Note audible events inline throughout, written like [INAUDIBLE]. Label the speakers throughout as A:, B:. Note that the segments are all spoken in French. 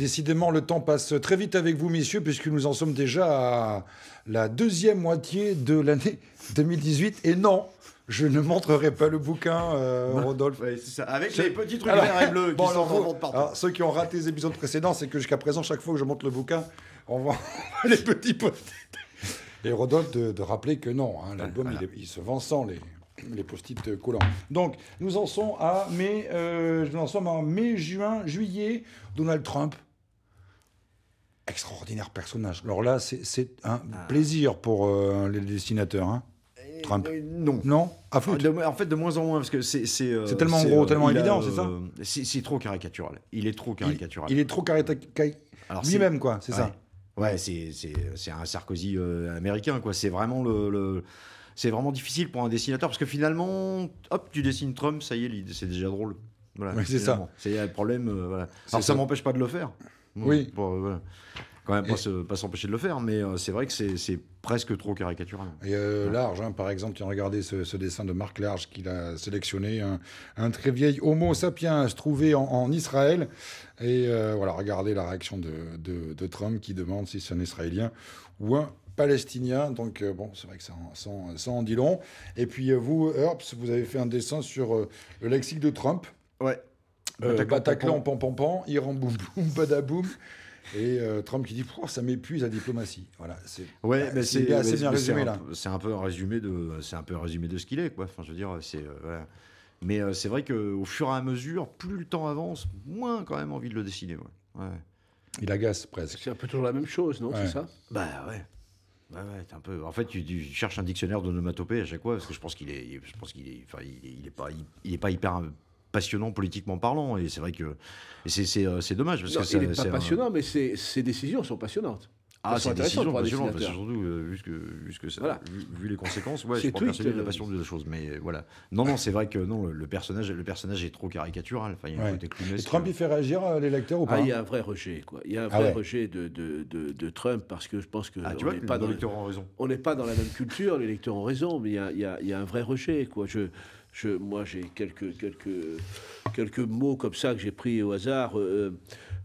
A: Décidément, le temps passe très vite avec vous, messieurs, puisque nous en sommes déjà à la deuxième moitié de l'année 2018. [LAUGHS] Et non, je ne montrerai pas le bouquin, euh, [LAUGHS] Rodolphe.
B: Avec les petits trucs et bleus [LAUGHS] qui partout.
A: ceux qui ont raté les épisodes précédents, c'est que jusqu'à présent, chaque fois que je montre le bouquin, on voit les petits post Et Rodolphe de, rappeler que non, hein, l'album, il, se vend sans les, les post-it collants. Donc, nous en sommes à mai, euh, nous en sommes à mai, juin, juillet, Donald Trump extraordinaire personnage. Alors là, c'est un ah. plaisir pour euh, les dessinateurs. Hein. Eh Trump. Ben, non. Non
B: à ah, En fait, de moins en moins, parce que c'est. Euh, tellement gros, euh, tellement évident, c'est ça C'est trop caricatural. Il est trop caricatural. Il, est trop caricatural. Lui-même, quoi, c'est ça. Ouais, c'est un Sarkozy américain, quoi. C'est vraiment le... c'est vraiment difficile pour un dessinateur parce que finalement, hop, tu dessines Trump, ça y est, c'est déjà drôle. Voilà, c'est ça. C'est le problème. ça, ça. m'empêche pas de le faire. Oui. Bon, euh, Quand même, pas s'empêcher de le faire, mais euh, c'est vrai que c'est presque trop caricatural.
A: Et euh, Large, hein, par exemple, tu regardé ce, dessin de Marc Large qu'il a sélectionné, un, très vieil Homo sapiens trouvé en, en Israël. Et voilà, regardez la réaction de, Trump qui demande si c'est un Israélien ou un palestinien. Donc, bon, c'est vrai que ça en, dit long. Et puis, vous, Herbs, vous avez fait un dessin sur le lexique de Trump. Ouais euh, Bataclan, pam pam pam, Iran boum boum, [LAUGHS] badaboum. Et euh, Trump qui dit ça m'épuise la diplomatie. Voilà, c'est ouais, bah, mais c'est assez bien résumé là.
B: C'est un peu un résumé de, c'est un peu un résumé de ce qu'il est quoi. Enfin, je veux dire, c'est euh, Mais euh, c'est vrai que au fur et à mesure, plus le temps avance, moins quand même envie de le dessiner. Il agace presque. C'est un peu toujours la même chose, non C'est ça Bah ouais. Bah ouais, un peu. En fait, tu, cherches un dictionnaire d'onomatopée à chaque fois parce que je pense qu'il est, je pense qu'il est, enfin, il, pas, il est pas hyper passionnant politiquement parlant. Et c'est vrai que euh, c'est dommage. Parce que il pas passionnant,
C: mais ses, décisions sont passionnantes. Ah, c'est décision passionnantes, parce euh,
B: que surtout vu, les conséquences, ouais, je personnaliser euh, la passion de la chose, mais voilà. Non, non, c'est vrai que non, le, personnage, le personnage est trop caricatural. Enfin, il y a Et Trump,
A: il fait réagir les l'électeur ou ah, pas il y a un
B: vrai
C: rejet, quoi. Il y a un ah vrai rejet de, de, de, Trump parce que je pense que ah, tu on n'est pas les dans ont raison. On n'est pas dans la même culture, les électeurs ont raison, mais il y a, y a, un vrai rejet, quoi. Je, je, moi, j'ai quelques, quelques, quelques mots comme ça que j'ai pris au hasard. Euh,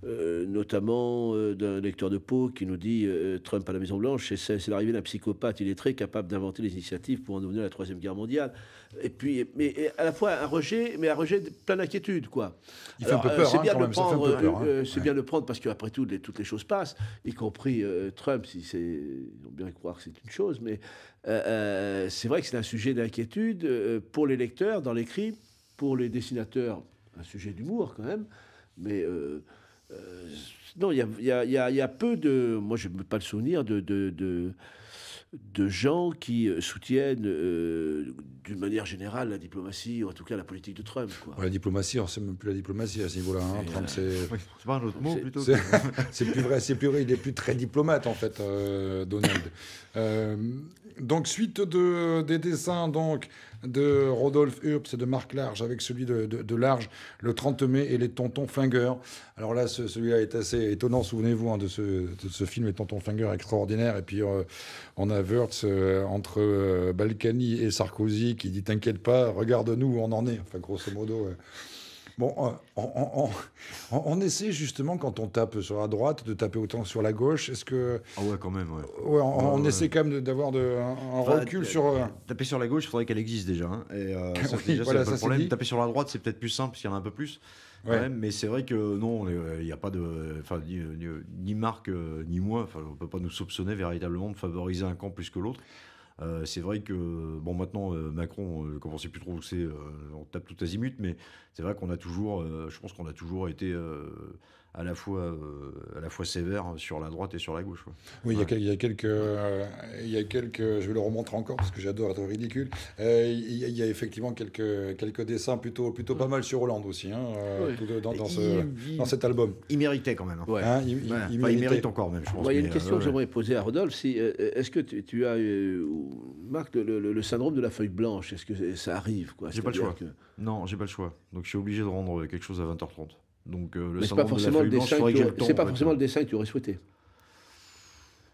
C: euh, notamment euh, d'un lecteur de peau qui nous dit euh, Trump à la Maison Blanche, c'est l'arrivée d'un psychopathe, il est très capable d'inventer des initiatives pour en devenir la troisième guerre mondiale. Et puis, mais à la fois un rejet, mais un rejet de plein d'inquiétude, quoi. Il fait un peu peur. C'est hein, bien de le prendre, hein. c'est bien de prendre parce qu'après tout, toutes les choses passent, y compris Trump, si c'est, bien croire que c'est une chose, mais c'est vrai que c'est un sujet d'inquiétude pour les lecteurs dans l'écrit, pour les dessinateurs, un sujet d'humour quand même, mais non, il y, a, peu de. Moi, je n'ai pas le souvenir de, de, de,
A: gens qui euh, soutiennent, euh,
C: d'une manière générale, la diplomatie, ou en tout cas la
A: politique de Trump. la diplomatie, on ne sait même plus la diplomatie à ce niveau-là. Hein. Euh, c'est.
B: pas un autre mot plutôt.
A: [LAUGHS] C'est plus vrai, c'est plus Il n'est plus très diplomate, en fait, Donald. donc, suite de, des dessins, donc de Rodolphe Urps et de Marc Large avec celui de, Large le 30 mai et les Tontons Finger. Alors là, celui-là est assez étonnant, souvenez-vous, hein, de, ce, film Les Tontons Finger extraordinaire. Et puis euh, on a Wurtz euh, entre euh, Balkany et Sarkozy qui dit T'inquiète pas, regarde-nous où on en est. Enfin, grosso modo. Bon, euh, on, essaie justement, quand on tape
B: sur la droite, de taper autant sur la gauche. Est-ce que. Ah ouais, quand même, ouais. on, essaie
A: quand même d'avoir un, recul sur. Euh,
B: taper sur la gauche, il faudrait qu'elle existe déjà. Et, Taper sur la droite, c'est peut-être plus simple, parce qu'il y en a un peu plus. mais c'est vrai que non, euh, il n'y a pas de. Enfin, ni, ni, Marc, ni moi, on ne peut pas nous soupçonner véritablement de favoriser un camp plus que l'autre. Euh, c'est vrai que, bon, maintenant, euh, Macron, euh, on ne on sait plus trop où c'est, on tape tout azimut, mais c'est vrai qu'on a toujours, je pense qu'on a toujours été à la fois, euh, à la fois sévère sur la droite et sur la gauche. Oui, Il, y a, quelques. il y euh,
A: quelques je vais le remontrer encore parce que j'adore être ridicule. Euh, il, y a, effectivement quelques, quelques dessins plutôt, plutôt pas mm. mal sur Hollande aussi, hein, dans, dans, cet album. Il méritait quand même. Hein.
C: Hein,
B: il, mérite encore même, je pense. Il y a une question que j'aimerais
A: poser à
C: Rodolphe est-ce que tu, as, Marc, le, syndrome de la feuille blanche Est-ce que ça arrive quoi J'ai pas le choix.
B: Non, j'ai pas le choix. Donc je suis obligé de rendre quelque chose à 20h30. Donc euh, le Mais pas forcément, de le, dessin blanche, que pas forcément le
C: dessin que tu aurais souhaité.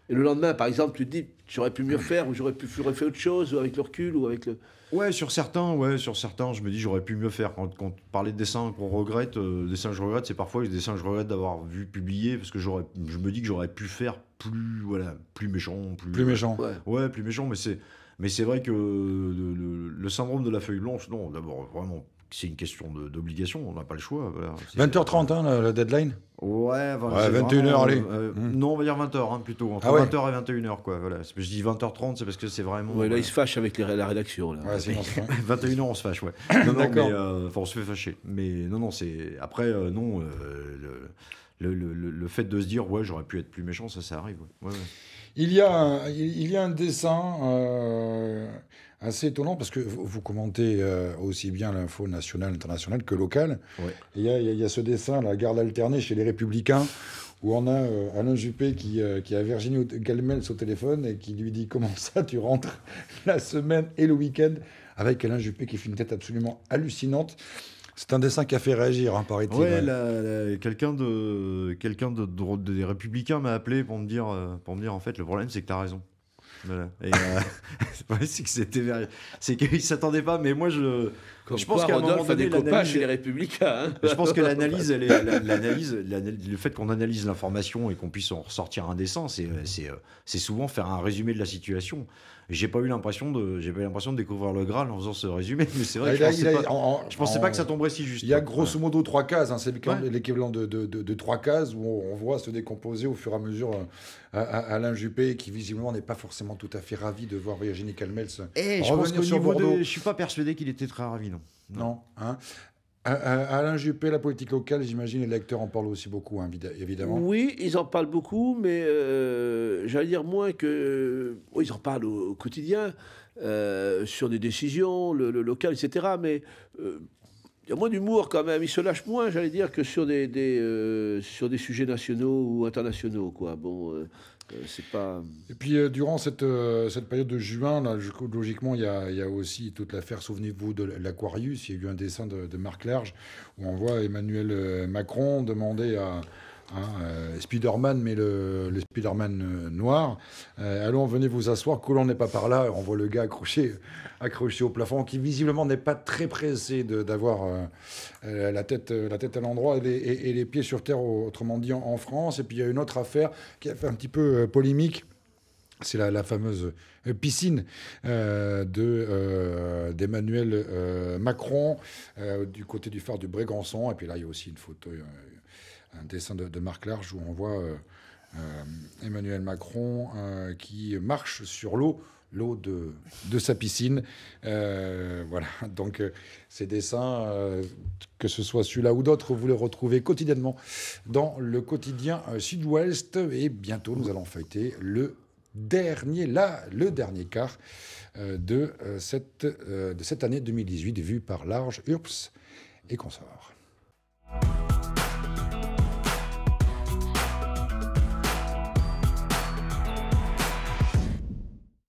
C: Et le lendemain, par exemple, tu te dis, j'aurais pu mieux [LAUGHS] faire, ou j'aurais pu faire fait autre chose, ou avec le recul, ou avec le.
B: Ouais, sur certains, ouais, sur certains, je me dis, j'aurais pu mieux faire. Quand, quand parler de dessins qu'on regrette, euh, dessins que je regrette, c'est parfois les dessins que je regrette d'avoir vu publier, parce que j'aurais, je me dis que j'aurais pu faire plus, voilà, plus méchant, plus. méchant. Ouais, plus méchant, mais c'est. Mais c'est vrai que le, syndrome de la feuille blanche, non, d'abord, vraiment, c'est une question d'obligation, on n'a pas le choix.
A: 20h30, euh, hein, la, deadline
B: Ouais, 21h, allez. Euh, euh, hmm. Non, on va dire 20h hein, plutôt, entre 20h ah et 21h. Quoi, Je dis 20h30, c'est parce que c'est vraiment. Ouais, là, il se fâche avec la rédaction. 21h, [LAUGHS] on se fâche, ouais. [COUGHS] non, non, on se fait fâcher. Mais non, non, c'est. Après, non, le, fait de se dire, ouais, j'aurais pu être plus méchant, ça, ça arrive.
A: Il, y a, il y a un dessin assez étonnant parce que vous commentez euh, aussi bien l'info nationale, internationale que locale. Il y, a ce dessin, la garde alternée chez les Républicains, où on a euh, Alain Juppé qui, euh, qui a Virginie Galmels au téléphone et qui lui dit Comment ça, tu rentres la semaine et le week-end Avec Alain Juppé qui fait une tête absolument hallucinante. C'est un dessin qui a fait réagir, hein, paraît-il.
B: quelqu'un de, quelqu'un de, des Républicains m'a appelé pour me dire, pour me dire en fait, le problème, c'est que tu as raison. Voilà. Et euh, [LAUGHS] c'est que c'était, c'est qu'ils s'attendaient pas, mais moi je, je pense qu'à un moment des chez
C: les Républicains. Hein. je pense que [LAUGHS] l'analyse, l'analyse,
B: le fait qu'on analyse l'information et qu'on puisse en ressortir indécent mmh. euh, c'est souvent faire un résumé de la situation. J'ai pas eu l'impression de, j'ai l'impression de découvrir le Graal en faisant ce résumé, mais c'est vrai. Ah, que je, pensais pas, pensais pas que ça
A: tomberait si juste. Il y a grosso modo trois cases, hein. c'est l'équivalent de, de,
B: trois cases où on,
A: voit se décomposer au fur et à mesure euh, euh, Alain Juppé, qui visiblement n'est pas forcément tout à fait ravi de voir Virginie Calmels. Et eh, je pense je
B: suis pas persuadé qu'il était très ravi non.
A: Hein. Euh, euh, Alain Juppé, la politique locale, j'imagine, les lecteurs en parlent aussi beaucoup, hein, évidemment.
C: Oui, ils en parlent beaucoup, mais euh, j'allais dire moins que. Oh, ils en parlent au, quotidien, sur des décisions, le, local, etc. Mais il y a moins d'humour quand même. il se lâche moins, j'allais dire, que sur des, euh, sur des sujets nationaux ou internationaux. Quoi. Bon, euh, euh, c'est pas.
A: Et puis, durant cette, cette période de juin, là, logiquement, il y a, aussi toute l'affaire, souvenez-vous, de l'Aquarius. Il y a eu un dessin de, de Marc Large où on voit Emmanuel Macron demander à Hein, euh, Spider-Man, mais le, le Spider-Man euh, noir. Euh, allons, venez vous asseoir. Colon n'est pas par là. On voit le gars accroché, accroché au plafond, qui visiblement n'est pas très pressé d'avoir la, tête, la tête à l'endroit et, les pieds sur terre, autrement dit, en, France. Et puis il y a une autre affaire qui a fait un petit peu polémique. C'est la, fameuse piscine de euh, d'Emmanuel Macron du côté du phare du Brégançon. Et puis là, il y a aussi une photo, un dessin de, Marc Large où on voit euh, euh, Emmanuel Macron euh, qui marche sur l'eau, l'eau de, sa piscine. voilà, [LAUGHS] donc ces dessins, que ce soit celui-là ou d'autres, vous les retrouvez quotidiennement dans le quotidien Sud-Ouest. Et bientôt, nous allons fêter le dernier, là, le dernier quart de, cette, de cette année 2018, vu par Large, URPS et consorts.